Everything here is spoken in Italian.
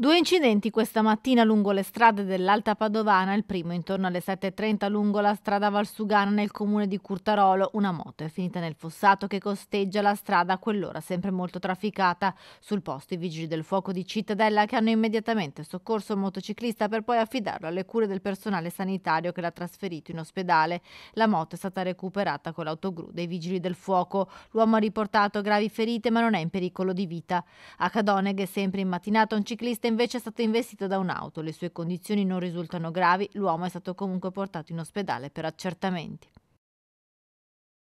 Due incidenti questa mattina lungo le strade dell'Alta Padovana, il primo intorno alle 7.30 lungo la strada Valsugana nel comune di Curtarolo. Una moto è finita nel fossato che costeggia la strada a quell'ora sempre molto trafficata. Sul posto i vigili del fuoco di Cittadella che hanno immediatamente soccorso il motociclista per poi affidarlo alle cure del personale sanitario che l'ha trasferito in ospedale. La moto è stata recuperata con l'autogru dei vigili del fuoco. L'uomo ha riportato gravi ferite ma non è in pericolo di vita. A Cadoneghe, sempre in mattinata, un ciclista invece è stato investito da un'auto, le sue condizioni non risultano gravi, l'uomo è stato comunque portato in ospedale per accertamenti.